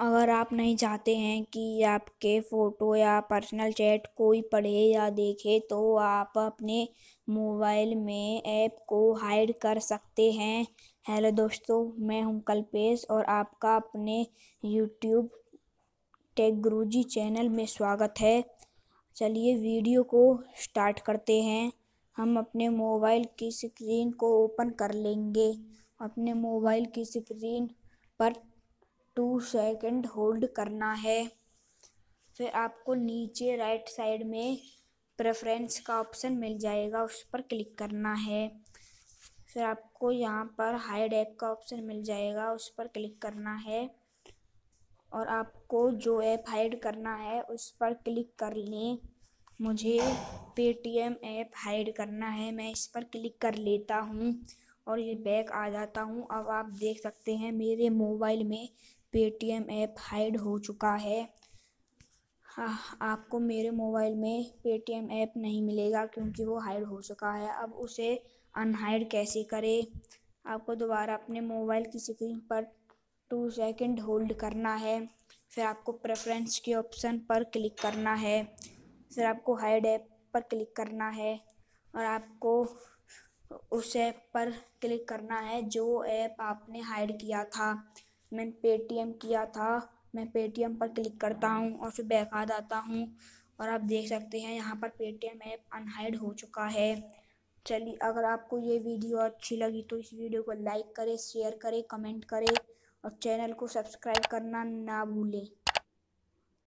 अगर आप नहीं चाहते हैं कि आपके फ़ोटो या पर्सनल चैट कोई पढ़े या देखे तो आप अपने मोबाइल में ऐप को हाइड कर सकते हैं हेलो दोस्तों मैं हूं कल्पेश और आपका अपने यूट्यूब टेक गुरुजी चैनल में स्वागत है चलिए वीडियो को स्टार्ट करते हैं हम अपने मोबाइल की स्क्रीन को ओपन कर लेंगे अपने मोबाइल की स्क्रीन पर टू सेकंड होल्ड करना है फिर आपको नीचे राइट साइड में प्रेफरेंस का ऑप्शन मिल जाएगा उस पर क्लिक करना है फिर आपको यहाँ पर हाइड ऐप का ऑप्शन मिल जाएगा उस पर क्लिक करना है और आपको जो ऐप हाइड करना है उस पर क्लिक कर लें मुझे पेटीएम ऐप हाइड करना है मैं इस पर क्लिक कर लेता हूँ और ये बैक आ जाता हूँ अब आप देख सकते हैं मेरे मोबाइल में पेटीएम ऐप हाइड हो चुका है हाँ, आपको मेरे मोबाइल में पेटीएम ऐप नहीं मिलेगा क्योंकि वो हाइड हो चुका है अब उसे अनहाइड कैसे करें आपको दोबारा अपने मोबाइल की स्क्रीन पर टू सेकंड होल्ड करना है फिर आपको प्रेफरेंस के ऑप्शन पर क्लिक करना है फिर आपको हाइड ऐप पर क्लिक करना है और आपको उस ऐप पर क्लिक करना है जो ऐप आपने हाइड किया था मैंने पेटीएम किया था मैं पेटीएम पर क्लिक करता हूँ और फिर बैक आ जाता हूँ और आप देख सकते हैं यहाँ पर पेटीएम ऐप अनहाइड हो चुका है चलिए अगर आपको ये वीडियो अच्छी लगी तो इस वीडियो को लाइक करें शेयर करें कमेंट करें और चैनल को सब्सक्राइब करना ना भूलें